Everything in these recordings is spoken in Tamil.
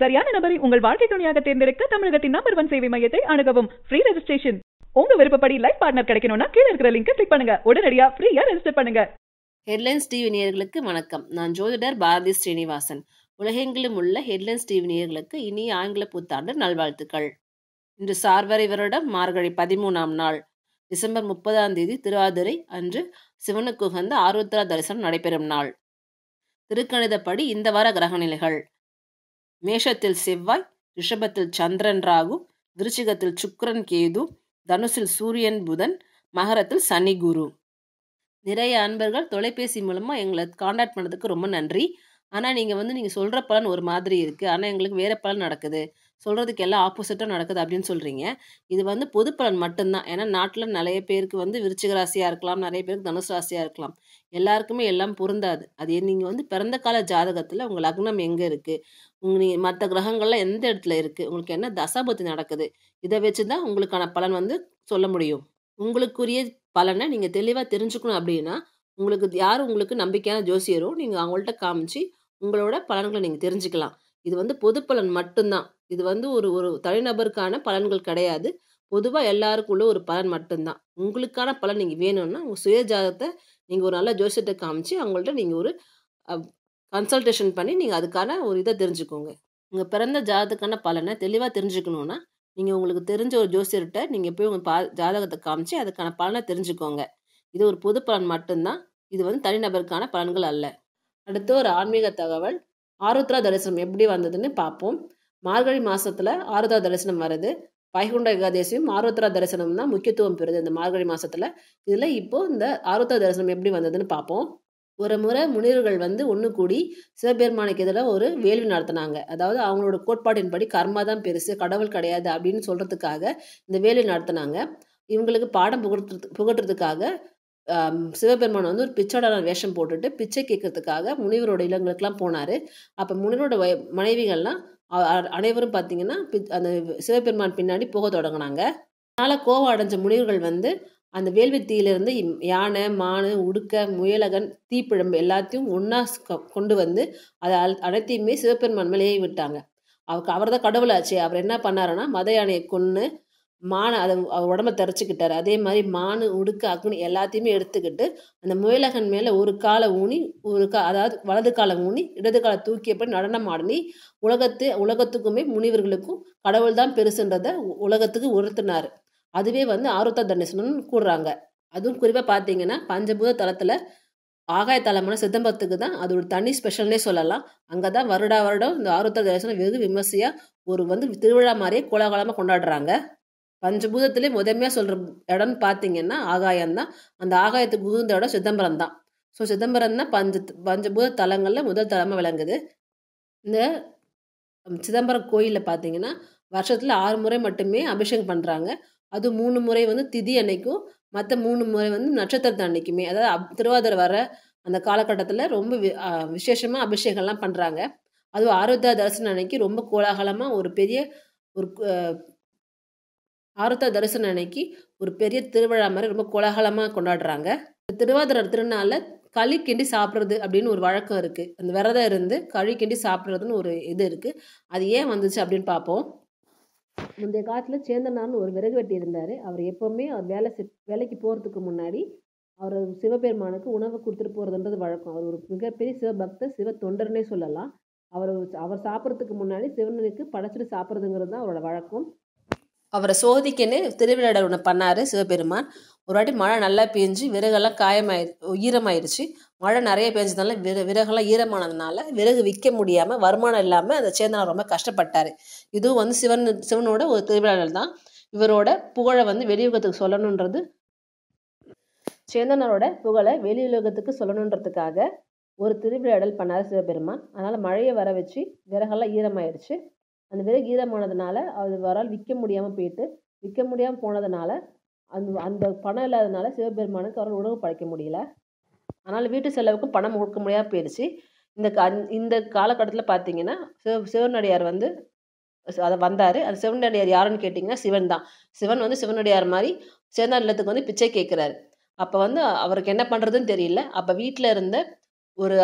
சரியான நபரை உங்கள் வாழ்க்கை துணையாக தேர்ந்தெடுக்க தமிழகத்தின் நம்பர் ஒன் சேவை மையத்தை அணுகவும் ஃப்ரீ ரெஜிஸ்ட்ரேஷன் உங்க விருப்பப்படி லைஃப் பார்ட்னர் கிடைக்கணும்னா கீழே இருக்கிற லிங்க் கிளிக் பண்ணுங்க உடனடியா ஃப்ரீயா ரெஜிஸ்டர் பண்ணுங்க ஹெட்லைன்ஸ் டிவி நேயர்களுக்கு வணக்கம் நான் ஜோதிடர் பாரதி ஸ்ரீனிவாசன் உலகெங்கிலும் உள்ள ஹெட்லைன்ஸ் டிவி நேயர்களுக்கு இனிய ஆங்கில புத்தாண்டு நல்வாழ்த்துக்கள் இன்று சார்வரை வருடம் மார்கழி பதிமூணாம் நாள் டிசம்பர் முப்பதாம் தேதி திருவாதிரை அன்று சிவனுக்கு உகந்த ஆருத்ரா தரிசனம் நடைபெறும் நாள் திருக்கணிதப்படி இந்த வார கிரக நிலைகள் மேஷத்தில் செவ்வாய் ரிஷபத்தில் சந்திரன் ராகு விருச்சிகத்தில் சுக்ரன் கேது தனுசில் சூரியன் புதன் மகரத்தில் சனி குரு நிறைய அன்பர்கள் தொலைபேசி மூலமாக எங்களை காண்டாக்ட் பண்ணதுக்கு ரொம்ப நன்றி ஆனால் நீங்கள் வந்து நீங்கள் சொல்கிற பலன் ஒரு மாதிரி இருக்குது ஆனால் எங்களுக்கு வேறு பலன் நடக்குது சொல்கிறதுக்கு எல்லாம் ஆப்போசிட்டாக நடக்குது அப்படின்னு சொல்கிறீங்க இது வந்து பொது பலன் மட்டும்தான் ஏன்னா நாட்டில் நிறைய பேருக்கு வந்து விருச்சிக ராசியாக இருக்கலாம் நிறைய பேருக்கு தனுசு ராசியாக இருக்கலாம் எல்லாருக்குமே எல்லாம் பொருந்தாது அது நீங்கள் வந்து பிறந்த கால ஜாதகத்தில் உங்கள் லக்னம் எங்கே இருக்குது உங்கள் நீ மற்ற கிரகங்கள்லாம் எந்த இடத்துல இருக்குது உங்களுக்கு என்ன தசாபத்தி நடக்குது இதை வச்சு தான் உங்களுக்கான பலன் வந்து சொல்ல முடியும் உங்களுக்குரிய பலனை நீங்கள் தெளிவாக தெரிஞ்சுக்கணும் அப்படின்னா உங்களுக்கு யார் உங்களுக்கு நம்பிக்கையான ஜோசியரோ நீங்கள் அவங்கள்ட்ட காமிச்சு உங்களோட பலன்களை நீங்கள் தெரிஞ்சுக்கலாம் இது வந்து பொது பலன் மட்டும்தான் இது வந்து ஒரு ஒரு தனிநபருக்கான பலன்கள் கிடையாது பொதுவாக எல்லாருக்கும் உள்ள ஒரு பலன் மட்டும்தான் உங்களுக்கான பலன் நீங்கள் வேணும்னா உங்கள் சுய நீங்கள் ஒரு நல்ல ஜோசியத்தை காமிச்சு அவங்கள்ட்ட நீங்கள் ஒரு கன்சல்டேஷன் பண்ணி நீங்கள் அதுக்கான ஒரு இதை தெரிஞ்சுக்கோங்க உங்கள் பிறந்த ஜாதகத்துக்கான பலனை தெளிவாக தெரிஞ்சுக்கணுன்னா நீங்கள் உங்களுக்கு தெரிஞ்ச ஒரு ஜோசியர்கிட்ட நீங்கள் போய் உங்கள் பா ஜாதகத்தை காமிச்சு அதுக்கான பலனை தெரிஞ்சுக்கோங்க இது ஒரு பொது பலன் மட்டும்தான் இது வந்து தனிநபருக்கான பலன்கள் அல்ல அடுத்து ஒரு ஆன்மீக தகவல் ஆருத்ரா தரிசனம் எப்படி வந்ததுன்னு பார்ப்போம் மார்கழி மாதத்தில் ஆருத்ரா தரிசனம் வருது வைகுண்ட ஏகாதேசியும் ஆருத்ரா தரிசனம் தான் முக்கியத்துவம் பெறுது இந்த மார்கழி மாதத்தில் இதில் இப்போது இந்த ஆருத்ரா தரிசனம் எப்படி வந்ததுன்னு பார்ப்போம் ஒரு முறை முனிவர்கள் வந்து ஒன்று கூடி சிவபெருமானுக்கு எதிராக ஒரு வேள்வி நடத்தினாங்க அதாவது அவங்களோட கோட்பாட்டின்படி கர்மா தான் பெருசு கடவுள் கிடையாது அப்படின்னு சொல்கிறதுக்காக இந்த வேள்வி நடத்தினாங்க இவங்களுக்கு பாடம் புகட்டு புகட்டுறதுக்காக சிவபெருமான் வந்து ஒரு பிச்சோட வேஷம் போட்டுட்டு பிச்சை கேட்கறதுக்காக முனிவரோட இல்லங்களுக்கெல்லாம் போனார் அப்போ முனிவரோட மனைவிகள்லாம் அனைவரும் பார்த்திங்கன்னா அந்த சிவபெருமான் பின்னாடி போக தொடங்கினாங்க அதனால் கோவம் அடைஞ்ச முனிவர்கள் வந்து அந்த வேள்வி யானை மானு உடுக்க முயலகன் தீப்பிழம்பு எல்லாத்தையும் ஒன்றா கொண்டு வந்து அதை அனைத்தையுமே சிவபெருமான் மேலேயே விட்டாங்க அவருக்கு அவர் தான் கடவுளாச்சு அவர் என்ன பண்ணாருன்னா மத யானையை கொன்று மானை அதை உடம்ப தரைச்சிக்கிட்டார் அதே மாதிரி மானு உடுக்கு அக்னி எல்லாத்தையுமே எடுத்துக்கிட்டு அந்த முயலகன் மேலே ஒரு காலை ஊனி ஒரு கா அதாவது வலது காலை ஊனி இடது காலை தூக்கியப்படி நடனம் ஆடினி உலகத்து உலகத்துக்குமே முனிவர்களுக்கும் கடவுள் தான் பெருசுன்றதை உலகத்துக்கு உணர்த்தினார் அதுவே வந்து ஆருத்த தண்டேசனம்னு கூடுறாங்க அதுவும் குறிப்பாக பார்த்தீங்கன்னா பஞ்சபூத தளத்தில் ஆகாய தலமான சிதம்பரத்துக்கு தான் அது ஒரு தனி ஸ்பெஷல்னே சொல்லலாம் அங்கே தான் வருடா வருடம் இந்த ஆருத்த தரிசனம் வெகு விமர்சையாக ஒரு வந்து திருவிழா மாதிரியே கோலாகலமாக கொண்டாடுறாங்க பஞ்சபூதத்திலே முதன்மையாக சொல்கிற இடம்னு பார்த்தீங்கன்னா ஆகாயம் தான் அந்த ஆகாயத்துக்கு உகுந்த இடம் சிதம்பரம் தான் ஸோ சிதம்பரம் தான் பஞ்ச பஞ்சபூத தலங்களில் முதல் தலமாக விளங்குது இந்த சிதம்பரம் கோயிலில் பார்த்தீங்கன்னா வருஷத்தில் ஆறு முறை மட்டுமே அபிஷேகம் பண்ணுறாங்க அது மூணு முறை வந்து திதி அன்னைக்கும் மற்ற மூணு முறை வந்து நட்சத்திரத்தை அன்னைக்குமே அதாவது திருவாதிரை வர அந்த காலகட்டத்தில் ரொம்ப விசேஷமாக அபிஷேகம்லாம் பண்ணுறாங்க அதுவும் ஆரோத்தியா தரிசனம் அன்னைக்கு ரொம்ப கோலாகலமாக ஒரு பெரிய ஒரு ஆருத்த தரிசனம் அன்னைக்கு ஒரு பெரிய திருவிழா மாதிரி ரொம்ப கோலாகலமாக கொண்டாடுறாங்க திருவாதிரை திருநாளில் களி கிண்டி சாப்பிட்றது அப்படின்னு ஒரு வழக்கம் இருக்குது அந்த விரதம் இருந்து களி கிண்டி சாப்பிட்றதுன்னு ஒரு இது இருக்குது அது ஏன் வந்துச்சு அப்படின்னு பார்ப்போம் முந்தைய காலத்தில் சேந்தனார்னு ஒரு விறகு வெட்டி இருந்தார் அவர் எப்போவுமே அவர் வேலை வேலைக்கு போகிறதுக்கு முன்னாடி அவர் சிவபெருமானுக்கு உணவு கொடுத்துட்டு போகிறதுன்றது வழக்கம் அவர் ஒரு மிகப்பெரிய சிவபக்தர் சிவ தொண்டர்னே சொல்லலாம் அவர் அவர் சாப்பிட்றதுக்கு முன்னாடி சிவனுக்கு படைச்சிட்டு சாப்பிட்றதுங்கிறது தான் அவரோட வழக்கம் அவரை சோதிக்கன்னு திருவிளையாடல் ஒன்று பண்ணார் சிவபெருமான் ஒரு வாட்டி மழை நல்லா பெஞ்சு விறகெல்லாம் காயமாயிரு ஈரமாயிருச்சு மழை நிறைய பெஞ்சதுனால விற விறகெல்லாம் ஈரமானதுனால விறகு விற்க முடியாமல் வருமானம் இல்லாமல் அந்த சேந்தனார் ரொம்ப கஷ்டப்பட்டார் இதுவும் வந்து சிவன் சிவனோட ஒரு திருவிழாடல் தான் இவரோட புகழை வந்து வெளியுகத்துக்கு சொல்லணுன்றது சேந்தனரோட புகழை வெளியுலகத்துக்கு சொல்லணுன்றதுக்காக ஒரு திருவிழாடல் பண்ணார் சிவபெருமான் அதனால் மழையை வர வச்சு விறகெல்லாம் ஈரமாயிடுச்சு அந்த விறகு ஈரமானதுனால அது அவரால் விற்க முடியாமல் போயிட்டு விற்க முடியாமல் போனதுனால அந்த அந்த பணம் இல்லாததுனால சிவபெருமானுக்கு அவரால் உணவு படைக்க முடியல அதனால் வீட்டு செலவுக்கும் பணம் கொடுக்க முடியாமல் போயிடுச்சு இந்த கா இந்த காலகட்டத்தில் பார்த்தீங்கன்னா சிவ சிவனடியார் வந்து அதை வந்தார் அந்த சிவனடியார் யாருன்னு கேட்டிங்கன்னா சிவன் தான் சிவன் வந்து சிவனடியார் மாதிரி சேர்ந்த இல்லத்துக்கு வந்து பிச்சை கேட்குறாரு அப்போ வந்து அவருக்கு என்ன பண்ணுறதுன்னு தெரியல அப்போ வீட்டில் இருந்த ஒரு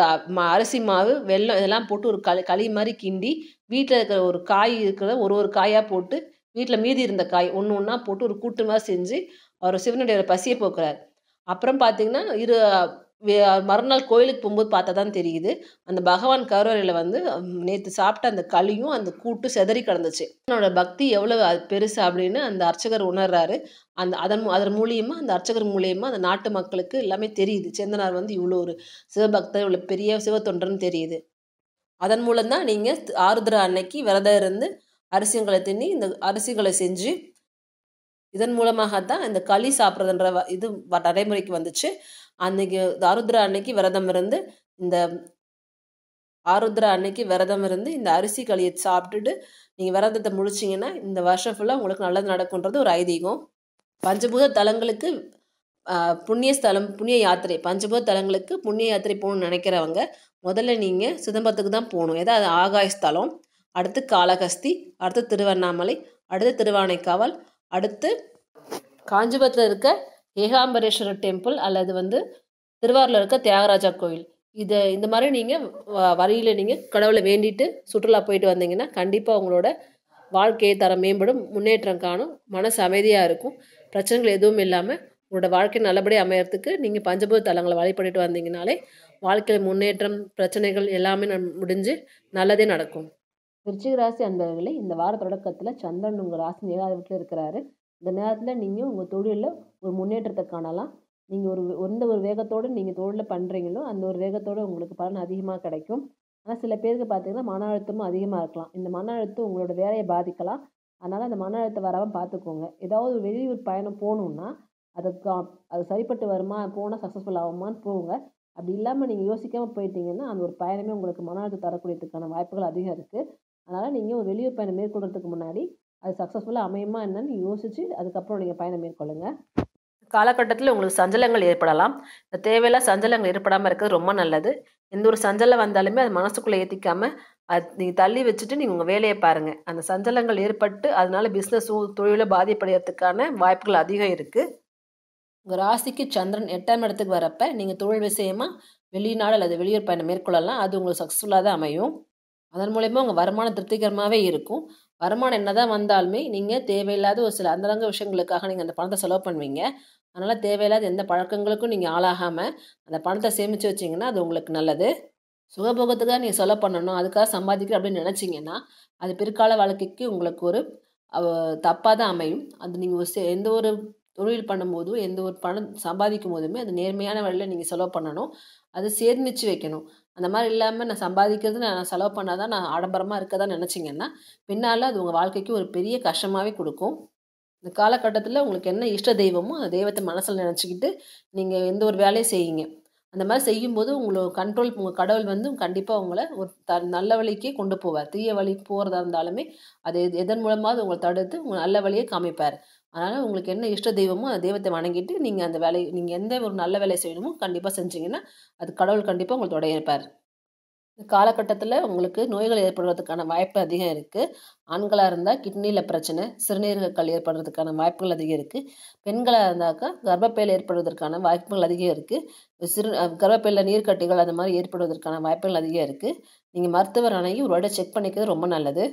அரிசி மாவு வெல்லம் இதெல்லாம் போட்டு ஒரு களி களி மாதிரி கிண்டி வீட்டில் இருக்கிற ஒரு காய் இருக்கிற ஒரு ஒரு காயாக போட்டு வீட்டில் மீதி இருந்த காய் ஒன்று ஒன்றா போட்டு ஒரு கூட்டு மாதிரி செஞ்சு அவர் சிவனுடைய பசியை போக்குறார் அப்புறம் பார்த்தீங்கன்னா இரு மறுநாள் கோயிலுக்கு போகும்போது பார்த்தா தான் தெரியுது அந்த பகவான் கருவறையில் வந்து நேற்று சாப்பிட்ட அந்த களியும் அந்த கூட்டு செதறி கிடந்துச்சு என்னோட பக்தி எவ்வளோ பெருசு அப்படின்னு அந்த அர்ச்சகர் உணர்றாரு அந்த அதன் அதன் மூலியமாக அந்த அர்ச்சகர் மூலியமாக அந்த நாட்டு மக்களுக்கு எல்லாமே தெரியுது சேந்தனார் வந்து இவ்வளோ ஒரு சிவபக்தர் இவ்வளோ பெரிய சிவத்தொன்றுன்னு தெரியுது அதன் மூலம்தான் நீங்கள் ஆருத்ரா அன்னைக்கு விரதம் இருந்து அரிசியங்களை தின்னி இந்த அரிசிகளை செஞ்சு இதன் மூலமாக தான் இந்த களி சாப்பிட்றதுன்ற இது நடைமுறைக்கு வந்துச்சு அன்னைக்கு தாருத்ரா அன்னைக்கு விரதம் இருந்து இந்த ஆருத்ரா அன்னைக்கு விரதம் இருந்து இந்த அரிசி களியை சாப்பிட்டுட்டு நீங்கள் விரதத்தை முடிச்சிங்கன்னா இந்த வருஷம் ஃபுல்லாக உங்களுக்கு நல்லது நடக்குன்றது ஒரு ஐதீகம் பஞ்சபூத தலங்களுக்கு புண்ணிய ஸ்தலம் புண்ணிய யாத்திரை பஞ்சபூத தலங்களுக்கு புண்ணிய யாத்திரை போகணும்னு நினைக்கிறவங்க முதல்ல நீங்கள் சிதம்பரத்துக்கு தான் போகணும் ஏதாவது ஆகாய ஸ்தலம் அடுத்து காளகஸ்தி அடுத்து திருவண்ணாமலை அடுத்து திருவானைக்காவல் அடுத்து காஞ்சிபுரத்தில் இருக்க ஏகாம்பரேஸ்வரர் டெம்பிள் அல்லது வந்து திருவாரூரில் இருக்க தியாகராஜா கோயில் இதை இந்த மாதிரி நீங்கள் வரியில் நீங்கள் கடவுளை வேண்டிட்டு சுற்றுலா போயிட்டு வந்தீங்கன்னா கண்டிப்பாக உங்களோட வாழ்க்கையை தரம் மேம்படும் முன்னேற்றம் காணும் மனசு அமைதியாக இருக்கும் பிரச்சனைகள் எதுவும் இல்லாமல் உங்களோட வாழ்க்கை நல்லபடியாக அமையறதுக்கு நீங்கள் பஞ்சபூத தலங்களை வழிபட்டுட்டு வந்தீங்கனாலே வாழ்க்கையில் முன்னேற்றம் பிரச்சனைகள் எல்லாமே முடிஞ்சு நல்லதே நடக்கும் விருச்சிக ராசி அன்பர்களை இந்த வார தொடக்கத்தில் சந்திரன் உங்கள் ராசி நீராதிபத்தில் இருக்கிறாரு இந்த நேரத்தில் நீங்கள் உங்கள் தொழிலில் ஒரு முன்னேற்றத்தை காணலாம் நீங்கள் ஒரு எந்த ஒரு வேகத்தோடு நீங்கள் தொழிலில் பண்ணுறீங்களோ அந்த ஒரு வேகத்தோடு உங்களுக்கு பலன் அதிகமாக கிடைக்கும் ஆனால் சில பேருக்கு பார்த்தீங்கன்னா மன அழுத்தமும் அதிகமாக இருக்கலாம் இந்த மன அழுத்தம் உங்களோட வேலையை பாதிக்கலாம் அதனால் அந்த மன அழுத்தம் வராமல் பார்த்துக்கோங்க ஏதாவது வெளியூர் பயணம் போகணுன்னா அதுக்கு அது சரிப்பட்டு வருமா போனால் சக்ஸஸ்ஃபுல் ஆகுமான்னு போங்க அப்படி இல்லாமல் நீங்கள் யோசிக்காமல் போயிட்டீங்கன்னா அந்த ஒரு பயணமே உங்களுக்கு மன அழுத்தம் தரக்கூடியதுக்கான வாய்ப்புகள் அதிகம் இருக்குது அதனால் நீங்கள் ஒரு வெளியூர் பயணம் மேற்கொள்கிறதுக்கு முன்னாடி அது சக்ஸஸ்ஃபுல்லாக அமையுமா என்னன்னு யோசித்து அதுக்கப்புறம் நீங்கள் பயணம் மேற்கொள்ளுங்க காலகட்டத்தில் உங்களுக்கு சஞ்சலங்கள் ஏற்படலாம் இந்த தேவையில்லாம் சஞ்சலங்கள் ஏற்படாமல் இருக்கிறது ரொம்ப நல்லது எந்த ஒரு சஞ்சலம் வந்தாலுமே அது மனசுக்குள்ளே ஏற்றிக்காமல் அது நீங்கள் தள்ளி வச்சுட்டு நீங்கள் உங்கள் வேலையை பாருங்கள் அந்த சஞ்சலங்கள் ஏற்பட்டு அதனால பிஸ்னஸும் தொழிலை பாதிப்படைகிறதுக்கான வாய்ப்புகள் அதிகம் இருக்குது உங்கள் ராசிக்கு சந்திரன் எட்டாம் இடத்துக்கு வரப்போ நீங்கள் தொழில் விஷயமாக வெளிநாடு அல்லது வெளியூர் பயணம் மேற்கொள்ளலாம் அது உங்களுக்கு சக்ஸஸ்ஃபுல்லாக தான் அமையும் அதன் மூலயமா உங்கள் வருமானம் திருப்திகரமாகவே இருக்கும் வருமானம் என்ன தான் வந்தாலுமே நீங்கள் தேவையில்லாத ஒரு சில அந்தரங்க விஷயங்களுக்காக நீங்கள் அந்த பணத்தை செலவு பண்ணுவீங்க அதனால் தேவையில்லாத எந்த பழக்கங்களுக்கும் நீங்கள் ஆளாகாமல் அந்த பணத்தை சேமித்து வச்சிங்கன்னா அது உங்களுக்கு நல்லது சுகபோகத்துக்காக நீங்கள் செலவு பண்ணணும் அதுக்காக சம்பாதிக்கிற அப்படின்னு நினச்சிங்கன்னா அது பிற்கால வாழ்க்கைக்கு உங்களுக்கு ஒரு தப்பாக தான் அமையும் அது நீங்கள் ஒரு எந்த ஒரு தொழில் பண்ணும்போதும் எந்த ஒரு பணம் சம்பாதிக்கும் போதுமே அது நேர்மையான வழியில் நீங்கள் செலவு பண்ணணும் அது சேர்மிச்சு வைக்கணும் அந்த மாதிரி இல்லாமல் நான் சம்பாதிக்கிறது நான் செலவு பண்ணால் தான் நான் ஆடம்பரமாக இருக்க தான் நினச்சிங்கன்னா பின்னால் அது உங்கள் வாழ்க்கைக்கு ஒரு பெரிய கஷ்டமாகவே கொடுக்கும் இந்த காலகட்டத்தில் உங்களுக்கு என்ன இஷ்ட தெய்வமோ அந்த தெய்வத்தை மனசில் நினச்சிக்கிட்டு நீங்கள் எந்த ஒரு வேலையும் செய்யுங்க அந்த மாதிரி செய்யும்போது உங்களை கண்ட்ரோல் உங்கள் கடவுள் வந்து கண்டிப்பாக உங்களை ஒரு த நல்ல வழிக்கே கொண்டு போவார் தீய வழிக்கு போகிறதா இருந்தாலுமே அது எதன் மூலமாவது உங்களை தடுத்து உங்கள் நல்ல வழியை காமிப்பார் அதனால் உங்களுக்கு என்ன இஷ்ட தெய்வமோ அந்த தெய்வத்தை வணங்கிட்டு நீங்கள் அந்த வேலையை நீங்கள் எந்த ஒரு நல்ல வேலையை செய்யணுமோ கண்டிப்பாக செஞ்சீங்கன்னா அது கடவுள் கண்டிப்பாக உங்களுக்கு உடைய இருப்பார் இந்த காலகட்டத்தில் உங்களுக்கு நோய்கள் ஏற்படுறதுக்கான வாய்ப்பு அதிகம் இருக்குது ஆண்களாக இருந்தால் கிட்னியில் பிரச்சனை சிறுநீரகக்கல் ஏற்படுறதுக்கான வாய்ப்புகள் அதிகம் இருக்குது பெண்களாக இருந்தாக்கா கர்ப்பப்பையில் ஏற்படுவதற்கான வாய்ப்புகள் அதிகம் இருக்குது சிறு கர்ப்பப்பையில் நீர்க்கட்டிகள் அந்த மாதிரி ஏற்படுவதற்கான வாய்ப்புகள் அதிகம் இருக்குது நீங்கள் மருத்துவர் அணையும் ஒரு செக் பண்ணிக்கிறது ரொம்ப நல்லது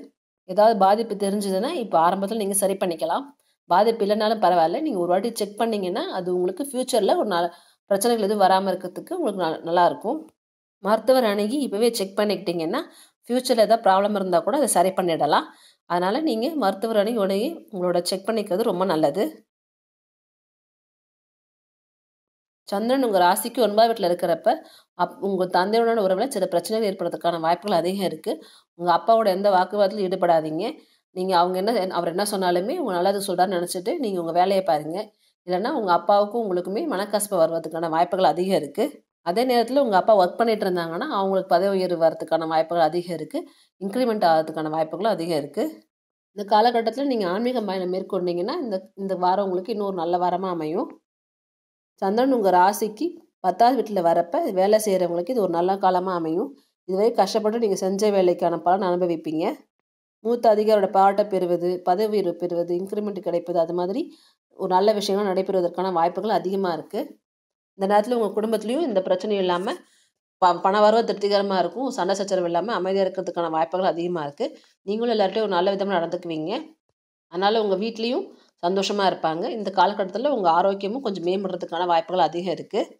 ஏதாவது பாதிப்பு தெரிஞ்சதுன்னா இப்போ ஆரம்பத்தில் நீங்கள் சரி பண்ணிக்கலாம் பாதிப்பு இல்லைனாலும் பரவாயில்ல நீங்கள் ஒரு வாட்டி செக் பண்ணிங்கன்னா அது உங்களுக்கு ஃப்யூச்சரில் ஒரு நல்ல பிரச்சனைகள் எதுவும் வராமல் இருக்கிறதுக்கு உங்களுக்கு நல்லாயிருக்கும் மருத்துவர் அணுகி இப்போவே செக் பண்ணிக்கிட்டிங்கன்னா ஃப்யூச்சரில் எதாவது ப்ராப்ளம் இருந்தால் கூட அதை சரி பண்ணிடலாம் அதனால் நீங்கள் மருத்துவர் அணுகி உடனே உங்களோட செக் பண்ணிக்கிறது ரொம்ப நல்லது சந்திரன் உங்கள் ராசிக்கு ஒன்பது வீட்டில் இருக்கிறப்ப அப் உங்கள் தந்தையோட உறவில் சில பிரச்சனைகள் ஏற்படுறதுக்கான வாய்ப்புகள் அதிகம் இருக்குது உங்கள் அப்பாவோட எந்த வாக்குவாதத்திலும் ஈடுபடாதீங்க நீங்கள் அவங்க என்ன அவர் என்ன சொன்னாலுமே உங்கள் நல்லது சொல்கிறான்னு நினச்சிட்டு நீங்கள் உங்கள் வேலையை பாருங்கள் இல்லைன்னா உங்கள் அப்பாவுக்கும் உங்களுக்குமே மனக்கசப்பு வருவதுக்கான வாய்ப்புகள் அதிகம் இருக்குது அதே நேரத்தில் உங்கள் அப்பா ஒர்க் பண்ணிகிட்டு இருந்தாங்கன்னா அவங்களுக்கு பதவி உயர்வு வரதுக்கான வாய்ப்புகள் அதிகம் இருக்குது இன்க்ரிமெண்ட் ஆகிறதுக்கான வாய்ப்புகளும் அதிகம் இருக்குது இந்த காலகட்டத்தில் நீங்கள் ஆன்மீக பயணம் மேற்கொண்டீங்கன்னா இந்த இந்த வாரம் உங்களுக்கு இன்னொரு நல்ல வாரமாக அமையும் சந்திரன் உங்கள் ராசிக்கு பத்தாவது வீட்டில் வரப்போ வேலை செய்கிறவங்களுக்கு இது ஒரு நல்ல காலமாக அமையும் இதுவரை கஷ்டப்பட்டு நீங்கள் செஞ்ச வேலைக்கான பலன் அனுபவிப்பீங்க மூத்த அதிகாரியோட பாராட்டை பெறுவது பதவி உயர்வு பெறுவது இன்க்ரிமெண்ட் கிடைப்பது அது மாதிரி ஒரு நல்ல விஷயங்கள் நடைபெறுவதற்கான வாய்ப்புகள் அதிகமாக இருக்குது இந்த நேரத்தில் உங்கள் குடும்பத்துலேயும் இந்த பிரச்சனையும் இல்லாமல் ப பண வரவு திருப்திகரமாக இருக்கும் சண்டை சச்சரவு இல்லாமல் அமைதியாக இருக்கிறதுக்கான வாய்ப்புகள் அதிகமாக இருக்குது நீங்களும் எல்லார்ட்டையும் ஒரு நல்ல விதமாக நடந்துக்குவீங்க அதனால் உங்கள் வீட்லேயும் சந்தோஷமாக இருப்பாங்க இந்த காலகட்டத்தில் உங்கள் ஆரோக்கியமும் கொஞ்சம் மேம்படுறதுக்கான வாய்ப்புகள் அதிகம் இருக்குது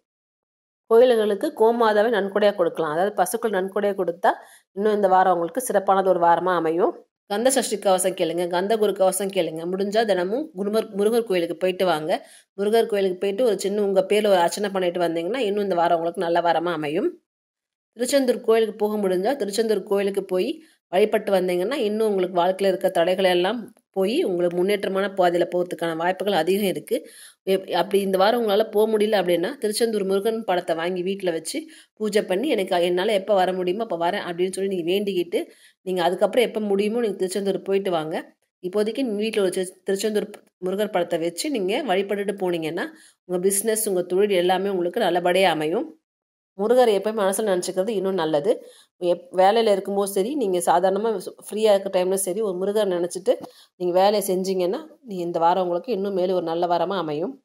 கோயில்களுக்கு கோமாதாவை நன்கொடையாக கொடுக்கலாம் அதாவது பசுக்கள் நன்கொடையாக கொடுத்தா இன்னும் இந்த வாரம் அவங்களுக்கு சிறப்பானது ஒரு வாரமாக அமையும் கந்த சஷ்டி கவசம் கேளுங்க கந்த குரு கவசம் கேளுங்க முடிஞ்சால் தினமும் குருமர் முருகர் கோயிலுக்கு போயிட்டு வாங்க முருகர் கோயிலுக்கு போயிட்டு ஒரு சின்ன உங்கள் பேரில் ஒரு அர்ச்சனை பண்ணிட்டு வந்தீங்கன்னா இன்னும் இந்த வாரம் உங்களுக்கு நல்ல வாரமாக அமையும் திருச்செந்தூர் கோயிலுக்கு போக முடிஞ்சால் திருச்செந்தூர் கோயிலுக்கு போய் வழிபட்டு வந்தீங்கன்னா இன்னும் உங்களுக்கு வாழ்க்கையில் இருக்க தடைகள் எல்லாம் போய் உங்களுக்கு முன்னேற்றமான பாதையில் போகிறதுக்கான வாய்ப்புகள் அதிகம் இருக்குது அப்படி இந்த வாரம் உங்களால் போக முடியல அப்படின்னா திருச்செந்தூர் முருகன் படத்தை வாங்கி வீட்டில் வச்சு பூஜை பண்ணி எனக்கு என்னால் எப்போ வர முடியுமோ அப்போ வரேன் அப்படின்னு சொல்லி நீங்கள் வேண்டிக்கிட்டு நீங்கள் அதுக்கப்புறம் எப்போ முடியுமோ நீங்கள் திருச்செந்தூர் போயிட்டு வாங்க இப்போதைக்கு வீட்டில் ஒரு திருச்செந்தூர் முருகர் படத்தை வச்சு நீங்கள் வழிபட்டுட்டு போனீங்கன்னா உங்கள் பிஸ்னஸ் உங்கள் தொழில் எல்லாமே உங்களுக்கு நல்லபடியாக அமையும் முருகர் எப்போயுமே மனசில் நினச்சிக்கிறது இன்னும் நல்லது எப் வேலையில் இருக்கும்போது சரி நீங்கள் சாதாரணமாக ஃப்ரீயாக இருக்கிற டைமில் சரி ஒரு முருகரை நினச்சிட்டு நீங்கள் வேலையை செஞ்சீங்கன்னா இந்த வாரம் உங்களுக்கு இன்னும் மேலே ஒரு நல்ல வாரமாக அமையும்